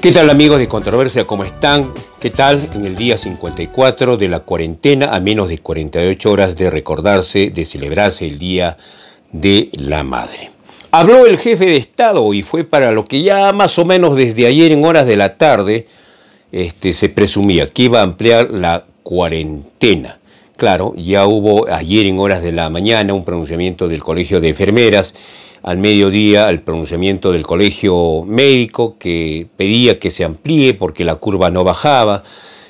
¿Qué tal amigos de Controversia? ¿Cómo están? ¿Qué tal en el día 54 de la cuarentena a menos de 48 horas de recordarse, de celebrarse el Día de la Madre? Habló el jefe de Estado y fue para lo que ya más o menos desde ayer en horas de la tarde este, se presumía que iba a ampliar la cuarentena. Claro, ya hubo ayer en horas de la mañana un pronunciamiento del Colegio de Enfermeras, al mediodía el pronunciamiento del Colegio Médico que pedía que se amplíe porque la curva no bajaba.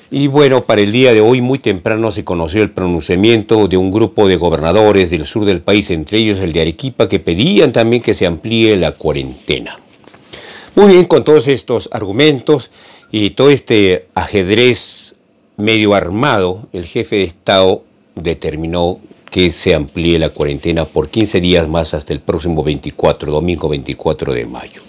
Y bueno, para el día de hoy muy temprano se conoció el pronunciamiento de un grupo de gobernadores del sur del país, entre ellos el de Arequipa, que pedían también que se amplíe la cuarentena. Muy bien, con todos estos argumentos y todo este ajedrez medio armado, el jefe de Estado determinó que se amplíe la cuarentena por 15 días más hasta el próximo 24, domingo 24 de mayo.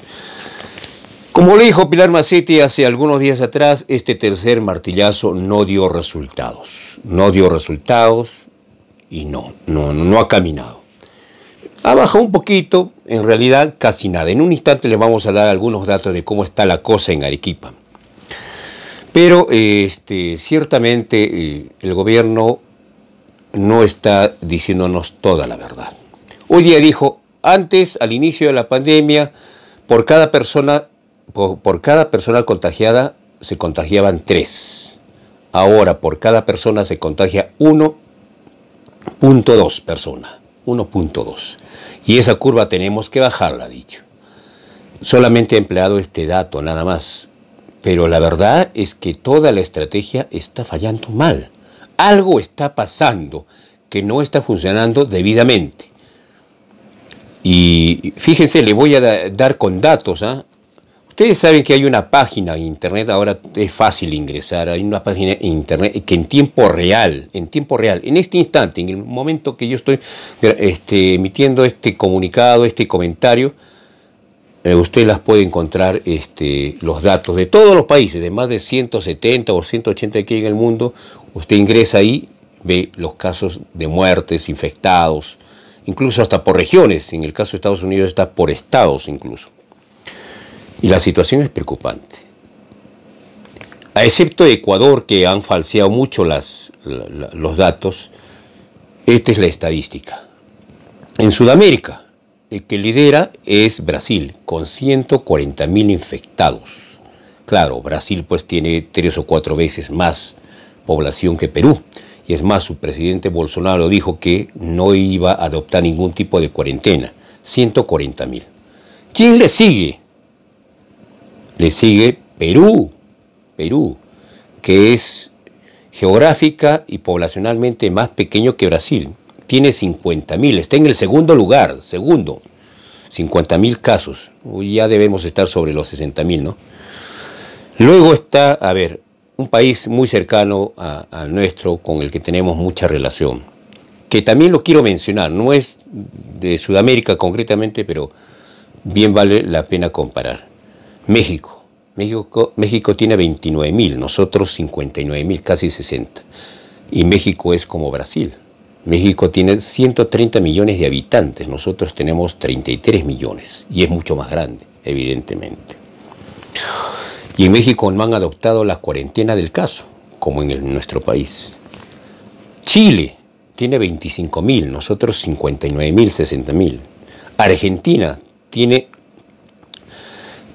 Como le dijo Pilar Macetti hace algunos días atrás, este tercer martillazo no dio resultados. No dio resultados y no, no, no ha caminado. Ha bajado un poquito, en realidad casi nada. En un instante les vamos a dar algunos datos de cómo está la cosa en Arequipa. Pero este, ciertamente eh, el gobierno no está diciéndonos toda la verdad. Hoy día dijo, antes, al inicio de la pandemia, por cada persona, por, cada persona contagiada se contagiaban tres. Ahora por cada persona se contagia 1.2 persona. 1.2. Y esa curva tenemos que bajarla, ha dicho. Solamente ha empleado este dato, nada más. Pero la verdad es que toda la estrategia está fallando mal. Algo está pasando que no está funcionando debidamente. Y fíjense, le voy a dar con datos. ¿ah? Ustedes saben que hay una página en internet, ahora es fácil ingresar, hay una página en internet que en tiempo real, en tiempo real, en este instante, en el momento que yo estoy este, emitiendo este comunicado, este comentario, eh, usted las puede encontrar este, los datos de todos los países, de más de 170 o 180 que hay en el mundo. Usted ingresa ahí, ve los casos de muertes, infectados, incluso hasta por regiones. En el caso de Estados Unidos está por estados incluso. Y la situación es preocupante. A excepto de Ecuador, que han falseado mucho las, los datos, esta es la estadística. En Sudamérica, el eh, que lidera es Brasil, con 140.000 infectados. Claro, Brasil pues tiene tres o cuatro veces más población que Perú. Y es más, su presidente Bolsonaro dijo que no iba a adoptar ningún tipo de cuarentena. 140.000. ¿Quién le sigue? Le sigue Perú. Perú, que es geográfica y poblacionalmente más pequeño que Brasil tiene 50.000, está en el segundo lugar, segundo, 50.000 casos. Ya debemos estar sobre los 60.000, ¿no? Luego está, a ver, un país muy cercano al a nuestro, con el que tenemos mucha relación, que también lo quiero mencionar, no es de Sudamérica concretamente, pero bien vale la pena comparar. México. México, México tiene 29.000, nosotros 59.000, casi 60. Y México es como Brasil. México tiene 130 millones de habitantes, nosotros tenemos 33 millones y es mucho más grande, evidentemente. Y en México no han adoptado la cuarentena del caso, como en nuestro país. Chile tiene 25 mil, nosotros 59 mil, 60 Argentina tiene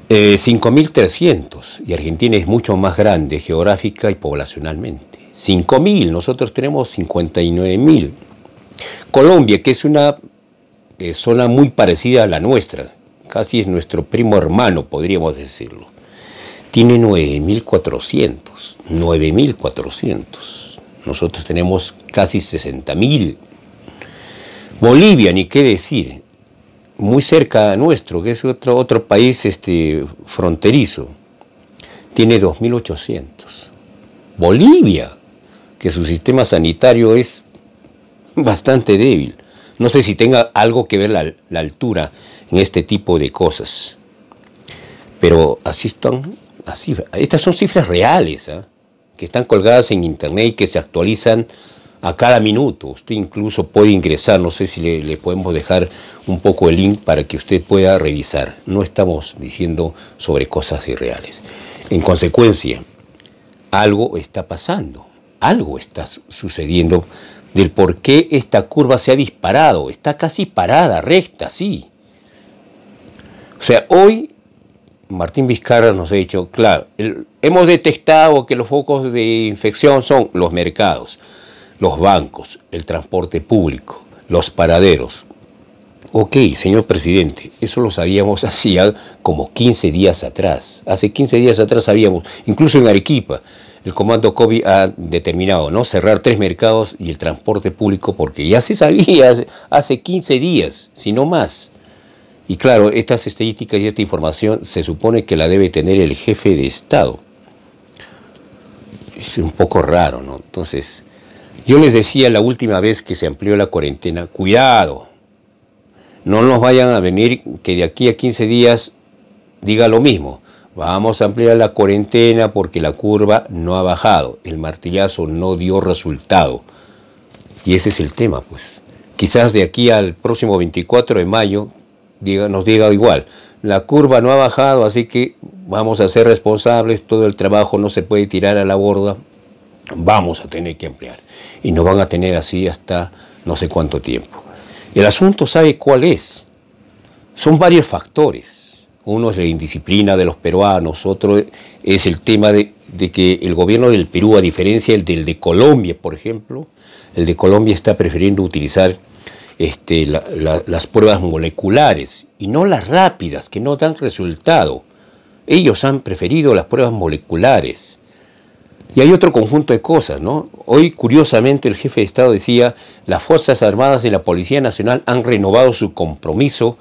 eh, 5.300 y Argentina es mucho más grande geográfica y poblacionalmente. 5.000, nosotros tenemos 59.000. Colombia, que es una eh, zona muy parecida a la nuestra, casi es nuestro primo hermano, podríamos decirlo, tiene 9.400, 9.400. Nosotros tenemos casi 60.000. Bolivia, ni qué decir, muy cerca a nuestro, que es otro, otro país este, fronterizo, tiene 2.800. Bolivia, que su sistema sanitario es bastante débil. No sé si tenga algo que ver la, altura en este tipo de cosas. Pero así están, así, estas son cifras reales, ¿ah? que están colgadas en internet y que se actualizan a cada minuto. Usted incluso puede ingresar, no sé si le, podemos dejar un poco el link para que usted pueda revisar. No estamos diciendo sobre cosas irreales. En consecuencia, algo está pasando algo está sucediendo del por qué esta curva se ha disparado. Está casi parada, recta, sí. O sea, hoy Martín Vizcarra nos ha dicho, claro, hemos detectado que los focos de infección son los mercados, los bancos, el transporte público, los paraderos, Ok, señor presidente, eso lo sabíamos hacía como 15 días atrás. Hace 15 días atrás sabíamos, incluso en Arequipa, el comando COVID ha determinado ¿no? cerrar tres mercados y el transporte público porque ya se sabía hace 15 días, si no más. Y claro, estas estadísticas y esta información se supone que la debe tener el jefe de Estado. Es un poco raro, ¿no? Entonces, yo les decía la última vez que se amplió la cuarentena, cuidado, no nos vayan a venir que de aquí a 15 días diga lo mismo. Vamos a ampliar la cuarentena porque la curva no ha bajado. El martillazo no dio resultado. Y ese es el tema, pues. Quizás de aquí al próximo 24 de mayo nos diga igual. La curva no ha bajado, así que vamos a ser responsables. Todo el trabajo no se puede tirar a la borda. Vamos a tener que ampliar. Y nos van a tener así hasta no sé cuánto tiempo. El asunto sabe cuál es. Son varios factores. Uno es la indisciplina de los peruanos, otro es el tema de, que el gobierno del Perú, a diferencia del, de Colombia, por ejemplo, el de Colombia está prefiriendo utilizar este, las pruebas moleculares y no las rápidas, que no dan resultado. Ellos han preferido las pruebas moleculares. Y hay otro conjunto de cosas, ¿no? Hoy, curiosamente, el jefe de Estado decía, las Fuerzas Armadas y la Policía Nacional han renovado su compromiso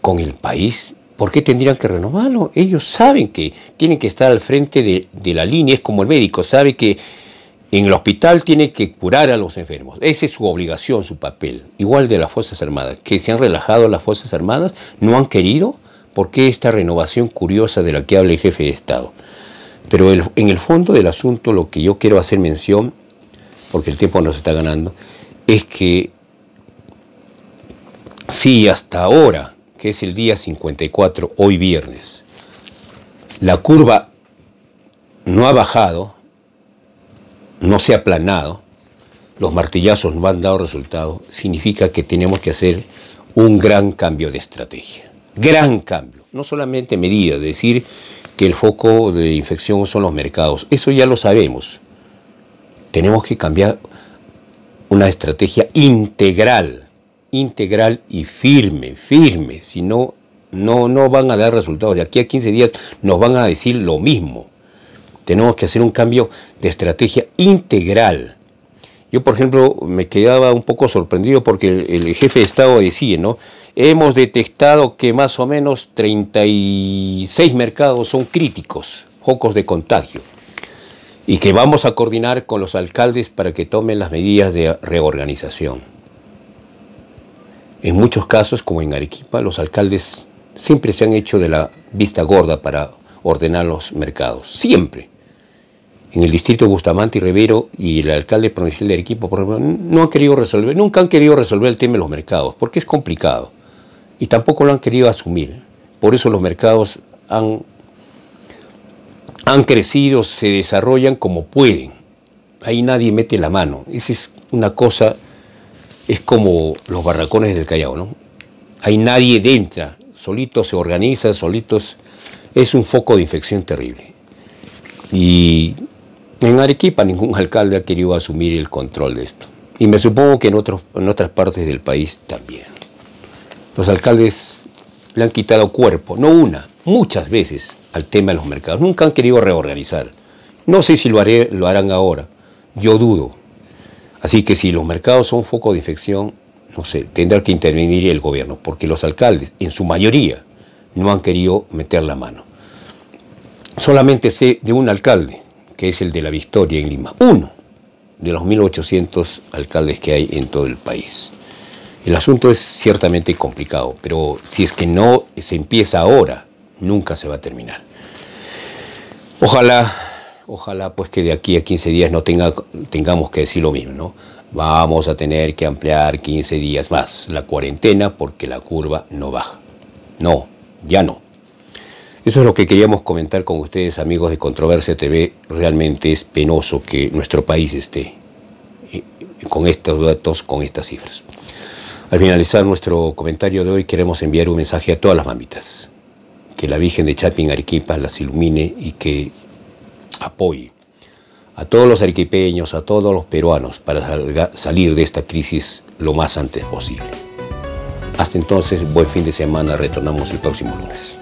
con el país. ¿Por qué tendrían que renovarlo? Ellos saben que tienen que estar al frente de, de la línea, es como el médico, sabe que en el hospital tiene que curar a los enfermos. Esa es su obligación, su papel. Igual de las Fuerzas Armadas, que se han relajado las Fuerzas Armadas, no han querido. ¿Por qué esta renovación curiosa de la que habla el jefe de Estado? Pero en el fondo del asunto lo que yo quiero hacer mención, porque el tiempo nos está ganando, es que si hasta ahora, que es el día 54, hoy viernes, la curva no ha bajado, no se ha aplanado, los martillazos no han dado resultado, significa que tenemos que hacer un gran cambio de estrategia. Gran cambio. No solamente medida, decir, que el foco de infección son los mercados. Eso ya lo sabemos. Tenemos que cambiar una estrategia integral, integral y firme, firme. Si no, no, no van a dar resultados. De aquí a 15 días nos van a decir lo mismo. Tenemos que hacer un cambio de estrategia integral yo, por ejemplo, me quedaba un poco sorprendido porque el, jefe de Estado decía, ¿no? Hemos detectado que más o menos 36 mercados son críticos, focos de contagio, y que vamos a coordinar con los alcaldes para que tomen las medidas de reorganización. En muchos casos, como en Arequipa, los alcaldes siempre se han hecho de la vista gorda para ordenar los mercados, siempre en el distrito Bustamante y Rivero y el alcalde provincial del equipo... por no han querido resolver, nunca han querido resolver el tema de los mercados, porque es complicado y tampoco lo han querido asumir. Por eso los mercados han, han crecido, se desarrollan como pueden. Ahí nadie mete la mano. Esa es una cosa, es como los barracones del Callao, ¿no? Ahí nadie entra, solitos se organizan, solitos. Es un foco de infección terrible. Y en Arequipa ningún alcalde ha querido asumir el control de esto. Y me supongo que en, otros, otras partes del país también. Los alcaldes le han quitado cuerpo, no una, muchas veces al tema de los mercados. Nunca han querido reorganizar. No sé si lo, lo harán ahora. Yo dudo. Así que si los mercados son foco de infección, no sé, tendrá que intervenir el gobierno, porque los alcaldes, en su mayoría, no han querido meter la mano. Solamente sé de un alcalde que es el de la Victoria en Lima. Uno de los 1.800 alcaldes que hay en todo el país. El asunto es ciertamente complicado, pero si es que no se empieza ahora, nunca se va a terminar. Ojalá, ojalá pues que de aquí a 15 días no tengamos que decir lo mismo, ¿no? Vamos a tener que ampliar 15 días más la cuarentena porque la curva no baja. No, ya no. Eso es lo que queríamos comentar con ustedes, amigos de Controversia TV. Realmente es penoso que nuestro país esté eh, con estos datos, con estas cifras. Al finalizar nuestro comentario de hoy, queremos enviar un mensaje a todas las mamitas. Que la Virgen de Chapin Arequipa las ilumine y que apoye a todos los arequipeños, a todos los peruanos, para salir de esta crisis lo más antes posible. Hasta entonces, buen fin de semana, retornamos el próximo lunes.